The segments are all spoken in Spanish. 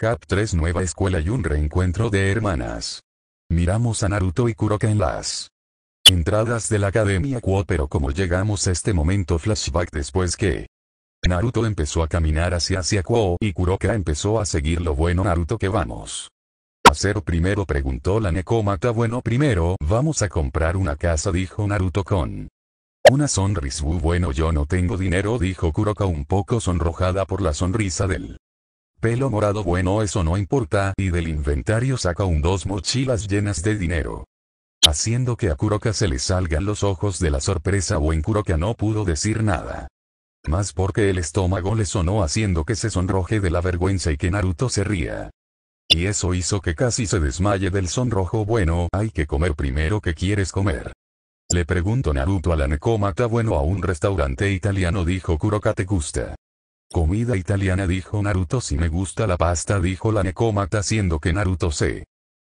Cap 3 Nueva escuela y un reencuentro de hermanas. Miramos a Naruto y Kuroka en las entradas de la Academia Kuo pero como llegamos a este momento flashback después que Naruto empezó a caminar hacia hacia y Kuroka empezó a seguir lo bueno Naruto que vamos hacer primero preguntó la Nekomata bueno primero vamos a comprar una casa dijo Naruto con una sonrisa bueno yo no tengo dinero dijo Kuroka un poco sonrojada por la sonrisa del Pelo morado bueno eso no importa y del inventario saca un dos mochilas llenas de dinero. Haciendo que a Kuroka se le salgan los ojos de la sorpresa buen Kuroka no pudo decir nada. Más porque el estómago le sonó haciendo que se sonroje de la vergüenza y que Naruto se ría. Y eso hizo que casi se desmaye del sonrojo bueno hay que comer primero que quieres comer. Le pregunto Naruto a la necómata bueno a un restaurante italiano dijo Kuroka te gusta. Comida italiana dijo Naruto si me gusta la pasta dijo la necómata siendo que Naruto se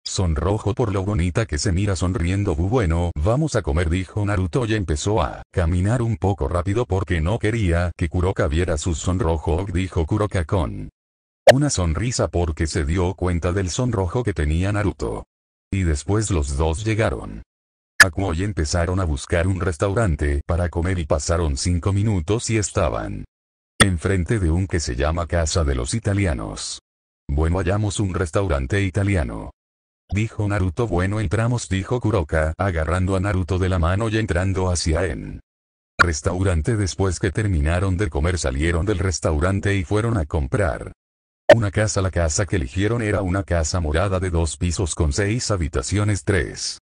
sonrojo por lo bonita que se mira sonriendo bu bueno vamos a comer dijo Naruto y empezó a caminar un poco rápido porque no quería que Kuroka viera su sonrojo dijo Kuroka con una sonrisa porque se dio cuenta del sonrojo que tenía Naruto. Y después los dos llegaron. Akuo y empezaron a buscar un restaurante para comer y pasaron cinco minutos y estaban enfrente de un que se llama Casa de los Italianos. Bueno hallamos un restaurante italiano. Dijo Naruto bueno entramos dijo Kuroka agarrando a Naruto de la mano y entrando hacia en restaurante después que terminaron de comer salieron del restaurante y fueron a comprar. Una casa la casa que eligieron era una casa morada de dos pisos con seis habitaciones tres.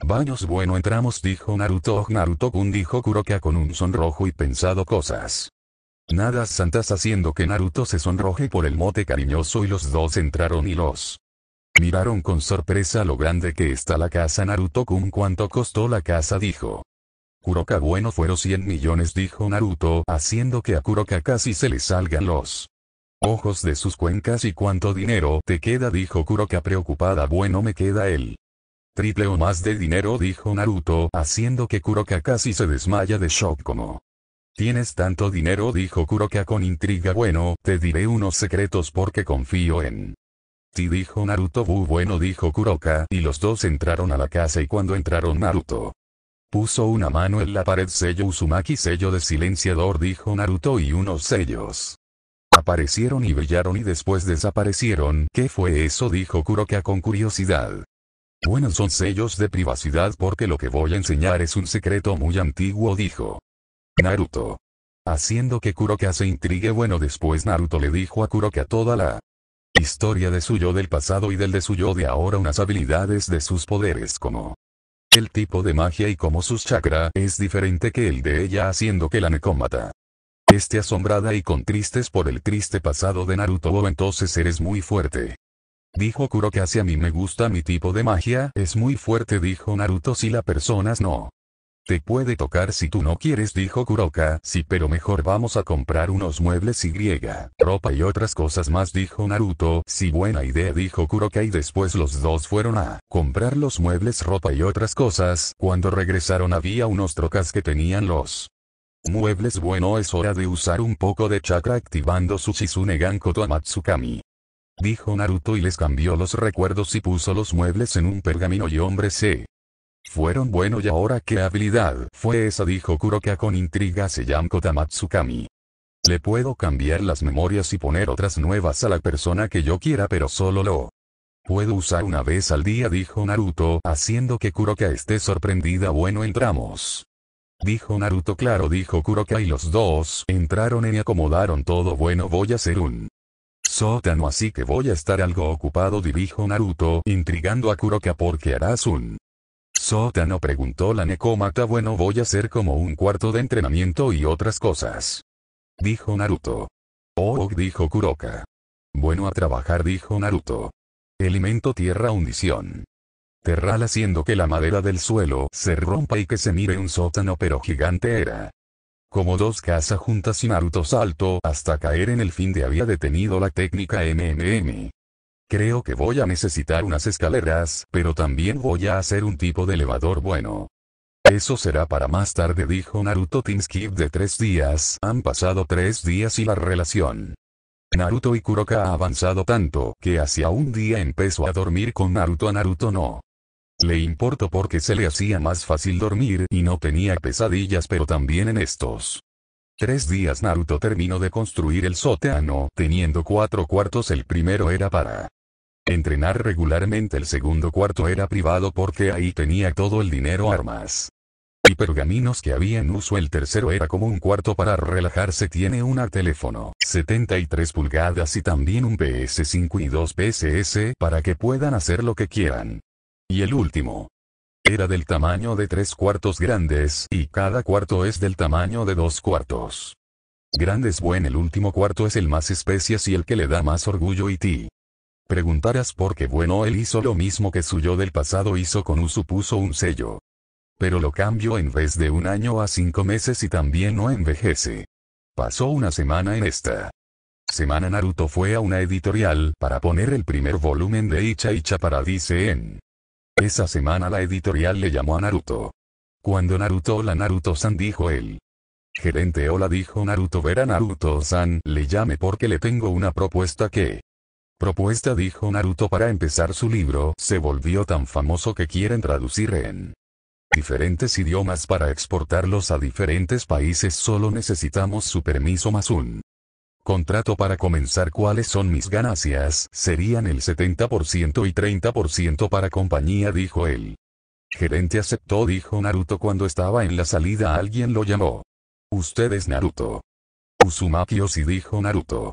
Baños bueno entramos dijo Naruto Naruto-kun dijo Kuroka con un sonrojo y pensado cosas. Nadas santas haciendo que Naruto se sonroje por el mote cariñoso y los dos entraron y los miraron con sorpresa lo grande que está la casa Naruto-kun cuánto costó la casa dijo. Kuroka bueno fueron 100 millones dijo Naruto haciendo que a Kuroka casi se le salgan los ojos de sus cuencas y cuánto dinero te queda dijo Kuroka preocupada bueno me queda el triple o más de dinero dijo Naruto haciendo que Kuroka casi se desmaya de shock como Tienes tanto dinero, dijo Kuroka con intriga. Bueno, te diré unos secretos porque confío en ti, dijo Naruto. bueno, dijo Kuroka, y los dos entraron a la casa y cuando entraron Naruto puso una mano en la pared sello Uzumaki sello de silenciador dijo Naruto y unos sellos. Aparecieron y brillaron y después desaparecieron. ¿Qué fue eso? dijo Kuroka con curiosidad. Bueno son sellos de privacidad porque lo que voy a enseñar es un secreto muy antiguo dijo. Naruto. Haciendo que Kuroka se intrigue bueno después Naruto le dijo a Kuroka toda la historia de su yo del pasado y del de su yo de ahora unas habilidades de sus poderes como el tipo de magia y como sus chakra es diferente que el de ella haciendo que la necómata esté asombrada y con tristes por el triste pasado de Naruto o oh, entonces eres muy fuerte. Dijo Kuroka si a mí me gusta mi tipo de magia es muy fuerte dijo Naruto si la personas no te puede tocar si tú no quieres, dijo Kuroka. Sí, pero mejor vamos a comprar unos muebles y ropa y otras cosas más, dijo Naruto. Sí, buena idea, dijo Kuroka y después los dos fueron a comprar los muebles, ropa y otras cosas. Cuando regresaron había unos trocas que tenían los muebles. Bueno, es hora de usar un poco de chakra activando su Shizune Ganko amatsukami. Dijo Naruto y les cambió los recuerdos y puso los muebles en un pergamino y hombre se fueron bueno y ahora qué habilidad fue esa dijo Kuroka con intriga Seyanko Tamatsukami. Le puedo cambiar las memorias y poner otras nuevas a la persona que yo quiera pero solo lo puedo usar una vez al día dijo Naruto haciendo que Kuroka esté sorprendida bueno entramos. Dijo Naruto claro dijo Kuroka y los dos entraron y acomodaron todo bueno voy a ser un sótano así que voy a estar algo ocupado dirijo Naruto intrigando a Kuroka porque harás un sótano? preguntó la necómata. Bueno, voy a hacer como un cuarto de entrenamiento y otras cosas. Dijo Naruto. Oh, dijo Kuroka. Bueno, a trabajar, dijo Naruto. Elemento tierra hundición. Terral haciendo que la madera del suelo se rompa y que se mire un sótano pero gigante era. Como dos casas juntas y Naruto saltó hasta caer en el fin de había detenido la técnica MMM. Creo que voy a necesitar unas escaleras, pero también voy a hacer un tipo de elevador bueno. Eso será para más tarde dijo Naruto Team de tres días. Han pasado tres días y la relación. Naruto y Kuroka ha avanzado tanto, que hacia un día empezó a dormir con Naruto a Naruto no. Le importó porque se le hacía más fácil dormir y no tenía pesadillas pero también en estos. Tres días Naruto terminó de construir el sótano, teniendo cuatro cuartos el primero era para Entrenar regularmente el segundo cuarto era privado porque ahí tenía todo el dinero armas. Y pergaminos que había en uso el tercero era como un cuarto para relajarse tiene una teléfono 73 pulgadas y también un PS5 y dos PSS para que puedan hacer lo que quieran. Y el último. Era del tamaño de tres cuartos grandes y cada cuarto es del tamaño de dos cuartos. grandes. es buen el último cuarto es el más especias y el que le da más orgullo y ti. Preguntarás por qué bueno él hizo lo mismo que su yo del pasado hizo con Usu puso un sello. Pero lo cambió en vez de un año a cinco meses y también no envejece. Pasó una semana en esta. Semana Naruto fue a una editorial para poner el primer volumen de Icha Icha para en. Esa semana la editorial le llamó a Naruto. Cuando Naruto hola Naruto-san dijo él. Gerente hola dijo Naruto ver a Naruto-san le llame porque le tengo una propuesta que propuesta dijo Naruto para empezar su libro se volvió tan famoso que quieren traducir en diferentes idiomas para exportarlos a diferentes países solo necesitamos su permiso más un contrato para comenzar cuáles son mis ganancias serían el 70% y 30% para compañía dijo él. Gerente aceptó dijo Naruto cuando estaba en la salida alguien lo llamó. Usted es Naruto. Uzumaki si dijo Naruto.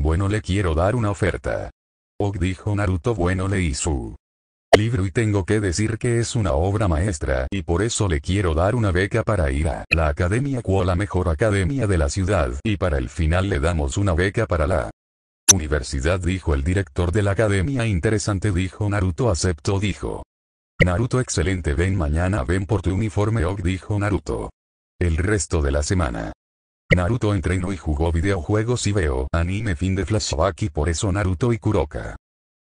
Bueno le quiero dar una oferta. Og dijo Naruto bueno leí su libro y tengo que decir que es una obra maestra y por eso le quiero dar una beca para ir a la academia cual la mejor academia de la ciudad y para el final le damos una beca para la universidad dijo el director de la academia interesante dijo Naruto acepto dijo Naruto excelente ven mañana ven por tu uniforme ok dijo Naruto el resto de la semana Naruto entrenó y jugó videojuegos y veo anime fin de flashback y por eso Naruto y Kuroka.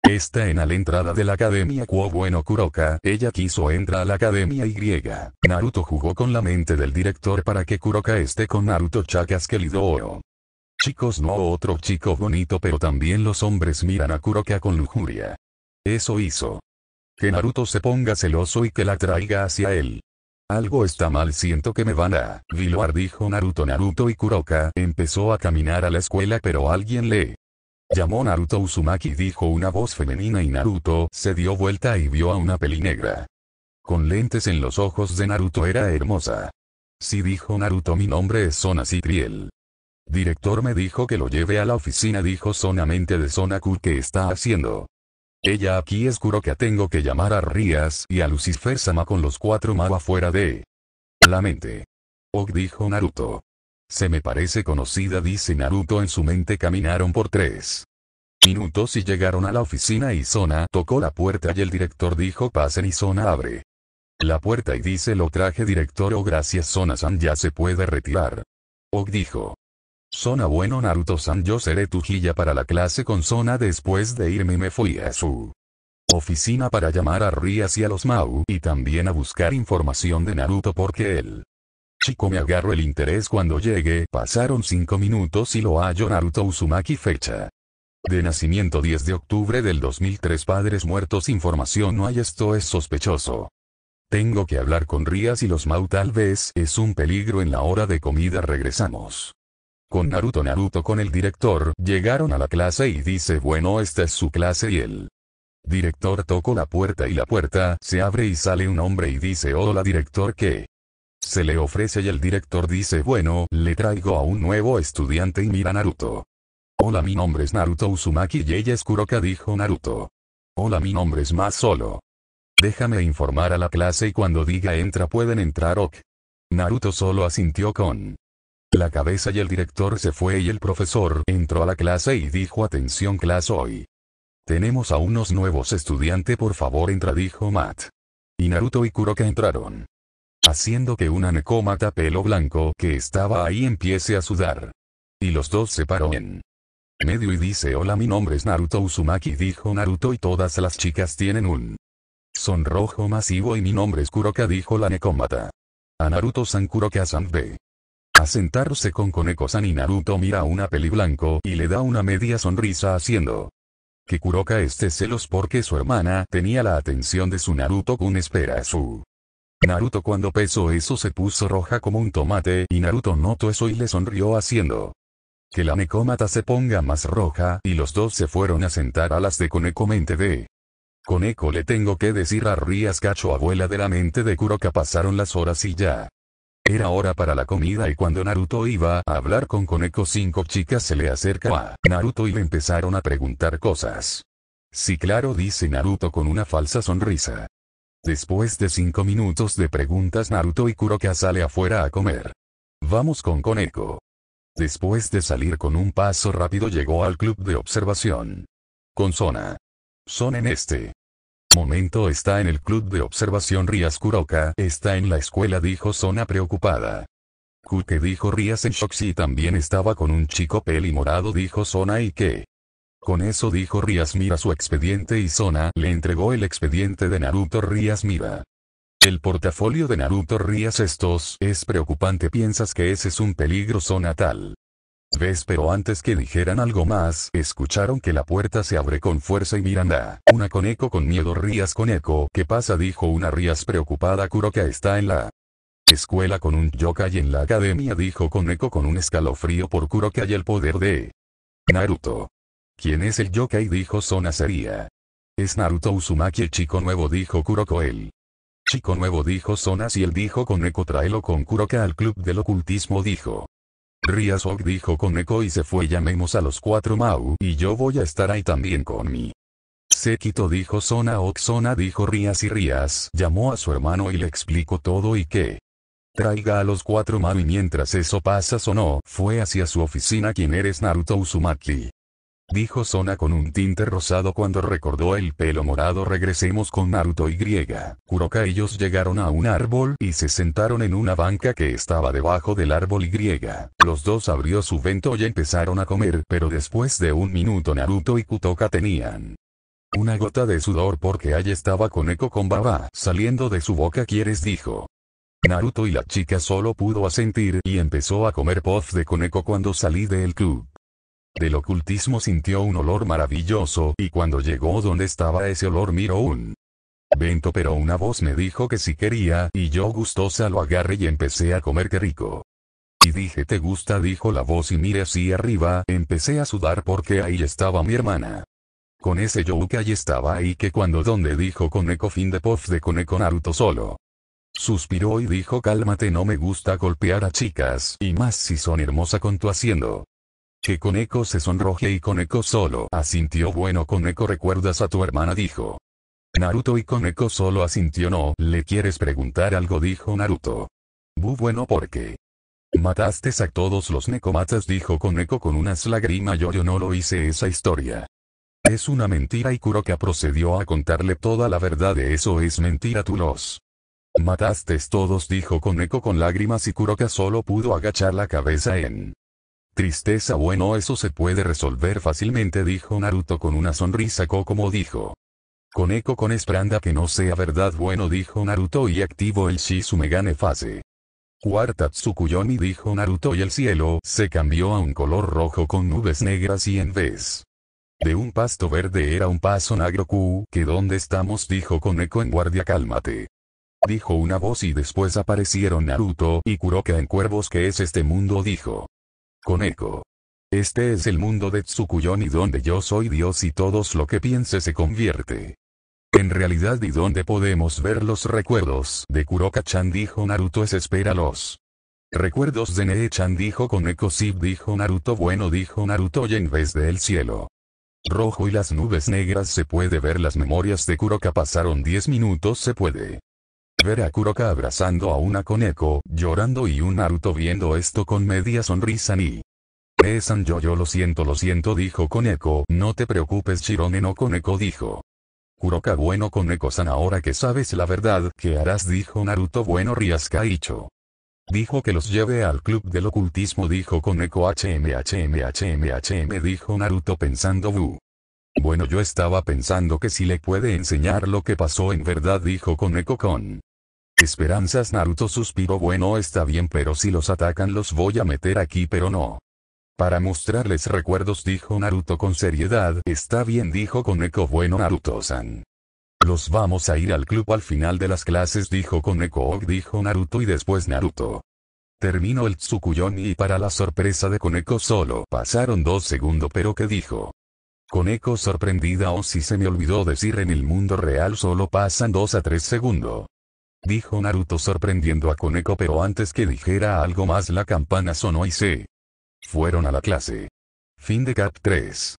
Está en la entrada de la academia Kuo bueno Kuroka, ella quiso entrar a la academia Y. Naruto jugó con la mente del director para que Kuroka esté con Naruto Chakas que Chicos no otro chico bonito pero también los hombres miran a Kuroka con lujuria. Eso hizo. Que Naruto se ponga celoso y que la traiga hacia él. Algo está mal siento que me van a... Viloar dijo Naruto Naruto y Kuroka empezó a caminar a la escuela pero alguien le... Llamó Naruto Uzumaki dijo una voz femenina y Naruto se dio vuelta y vio a una peli negra. Con lentes en los ojos de Naruto era hermosa. Sí dijo Naruto mi nombre es Sona Citriel. Director me dijo que lo lleve a la oficina dijo sonamente de Sonaku que está haciendo. Ella aquí es que tengo que llamar a Rías y a Lucifer Sama con los cuatro mago afuera de la mente. Og dijo Naruto. Se me parece conocida dice Naruto en su mente caminaron por tres minutos y llegaron a la oficina y Zona tocó la puerta y el director dijo pasen y Zona abre la puerta y dice lo traje director o oh, gracias Zona-san ya se puede retirar. Og dijo. Sona bueno Naruto-san yo seré tu guía para la clase con Sona después de irme me fui a su oficina para llamar a Rías y a los Mau y también a buscar información de Naruto porque él chico me agarro el interés cuando llegue pasaron 5 minutos y lo hallo Naruto Uzumaki fecha de nacimiento 10 de octubre del 2003 padres muertos información no hay esto es sospechoso tengo que hablar con Rías y los Mau tal vez es un peligro en la hora de comida regresamos con Naruto Naruto con el director, llegaron a la clase y dice bueno esta es su clase y el director tocó la puerta y la puerta se abre y sale un hombre y dice hola director que se le ofrece y el director dice bueno, le traigo a un nuevo estudiante y mira Naruto. Hola mi nombre es Naruto Uzumaki y ella es Kuroka dijo Naruto. Hola mi nombre es más solo. Déjame informar a la clase y cuando diga entra pueden entrar ok. Naruto solo asintió con la cabeza y el director se fue y el profesor entró a la clase y dijo atención clase hoy. Tenemos a unos nuevos estudiantes por favor entra dijo Matt. Y Naruto y Kuroka entraron. Haciendo que una necómata pelo blanco que estaba ahí empiece a sudar. Y los dos se paró en medio y dice hola mi nombre es Naruto Uzumaki dijo Naruto y todas las chicas tienen un sonrojo masivo y mi nombre es Kuroka dijo la necómata. A Naruto San Kuroka San B a sentarse con Koneko-san y Naruto mira una peli blanco y le da una media sonrisa haciendo. que Kuroka esté celos porque su hermana tenía la atención de su naruto con espera su. Naruto cuando pesó eso se puso roja como un tomate y Naruto notó eso y le sonrió haciendo. Que la Nekomata se ponga más roja y los dos se fueron a sentar a las de Koneko mente de. Koneko le tengo que decir a Rías Cacho abuela de la mente de Kuroka pasaron las horas y ya. Era hora para la comida y cuando Naruto iba a hablar con Koneko cinco chicas se le acercó. a Naruto y le empezaron a preguntar cosas. Sí claro dice Naruto con una falsa sonrisa. Después de cinco minutos de preguntas Naruto y Kuroka sale afuera a comer. Vamos con Koneko. Después de salir con un paso rápido llegó al club de observación. Con Sona. Son en este momento está en el club de observación Rías Kuroka. Está en la escuela dijo Zona preocupada. Kuke dijo Rías en shock si también estaba con un chico peli morado dijo Zona y que. Con eso dijo Rías mira su expediente y Zona le entregó el expediente de Naruto Rías mira. El portafolio de Naruto Rías estos es preocupante piensas que ese es un peligro Zona tal. ¿Ves? pero antes que dijeran algo más, escucharon que la puerta se abre con fuerza y Miranda, una con eco con miedo Rías con eco, ¿qué pasa? dijo una Rías preocupada Kuroka está en la escuela con un yokai en la academia dijo con eco con un escalofrío por Kuroka y el poder de Naruto. ¿Quién es el yokai? dijo Sona sería. Es Naruto Uzumaki el chico nuevo dijo Kuroko el... Chico nuevo dijo Sonas y él dijo con eco tráelo con Kuroka al club del ocultismo dijo. Riazog dijo con eco y se fue llamemos a los cuatro Mau y yo voy a estar ahí también con mi Sekito dijo Zona Sona dijo Rías y Rías llamó a su hermano y le explicó todo y que traiga a los cuatro Mau y mientras eso pasa sonó fue hacia su oficina quien eres Naruto Uzumaki dijo Sona con un tinte rosado cuando recordó el pelo morado. Regresemos con Naruto y Griega. Kuroka ellos llegaron a un árbol y se sentaron en una banca que estaba debajo del árbol y Griega. Los dos abrió su vento y empezaron a comer, pero después de un minuto Naruto y Kutoka tenían una gota de sudor porque allí estaba con con baba saliendo de su boca quieres dijo. Naruto y la chica solo pudo asentir y empezó a comer poz de Koneko cuando salí del club del ocultismo sintió un olor maravilloso y cuando llegó donde estaba ese olor miró un vento pero una voz me dijo que si quería y yo gustosa lo agarré y empecé a comer que rico. Y dije te gusta dijo la voz y mire así arriba empecé a sudar porque ahí estaba mi hermana. Con ese ahí estaba y que cuando donde dijo con eco fin de pof de eco Naruto solo. Suspiró y dijo cálmate no me gusta golpear a chicas y más si son hermosa con tu haciendo. Che Coneco se sonroje y Coneco solo asintió bueno Coneco recuerdas a tu hermana dijo. Naruto y Coneco solo asintió no, le quieres preguntar algo dijo Naruto. Bu bueno porque. Mataste a todos los Nekomatas dijo Coneco con unas lágrimas yo yo no lo hice esa historia. Es una mentira y Kuroka procedió a contarle toda la verdad de eso es mentira tu los. Mataste todos dijo Coneco con lágrimas y Kuroka solo pudo agachar la cabeza en Tristeza bueno eso se puede resolver fácilmente dijo Naruto con una sonrisa como dijo. Con eco con espranda que no sea verdad bueno dijo Naruto y activo el Megane fase. Cuarta Tsukuyomi dijo Naruto y el cielo se cambió a un color rojo con nubes negras y en vez de un pasto verde era un paso Nagroku que dónde estamos dijo con eco en guardia cálmate dijo una voz y después aparecieron Naruto y Kuroka en cuervos que es este mundo dijo con eco. Este es el mundo de Tsukuyomi donde yo soy Dios y todo lo que piense se convierte. En realidad y donde podemos ver los recuerdos de Kuroka-chan dijo Naruto es espéralos. Recuerdos de Nee-chan dijo con sí dijo Naruto bueno dijo Naruto y en vez del cielo. Rojo y las nubes negras se puede ver las memorias de Kuroka pasaron 10 minutos se puede. Ver a Kuroka abrazando a una Koneko, llorando y un Naruto viendo esto con media sonrisa ni. Esan yo yo lo siento lo siento dijo Koneko, no te preocupes Shirone no Koneko dijo. Kuroka bueno Koneko-san ahora que sabes la verdad, ¿qué harás? dijo Naruto bueno Riascaicho. Dijo que los lleve al club del ocultismo dijo Koneko HM dijo Naruto pensando bu. Bueno yo estaba pensando que si le puede enseñar lo que pasó en verdad dijo Koneko-con. Esperanzas Naruto suspiró bueno está bien pero si los atacan los voy a meter aquí pero no. Para mostrarles recuerdos dijo Naruto con seriedad está bien dijo Koneko bueno Naruto-san. Los vamos a ir al club al final de las clases dijo Koneko ok dijo Naruto y después Naruto. Terminó el tsukuyomi y para la sorpresa de Koneko solo pasaron dos segundos pero ¿qué dijo? Koneko sorprendida o oh, si se me olvidó decir en el mundo real solo pasan dos a tres segundos. Dijo Naruto sorprendiendo a Koneko pero antes que dijera algo más la campana sonó y se fueron a la clase. Fin de Cap 3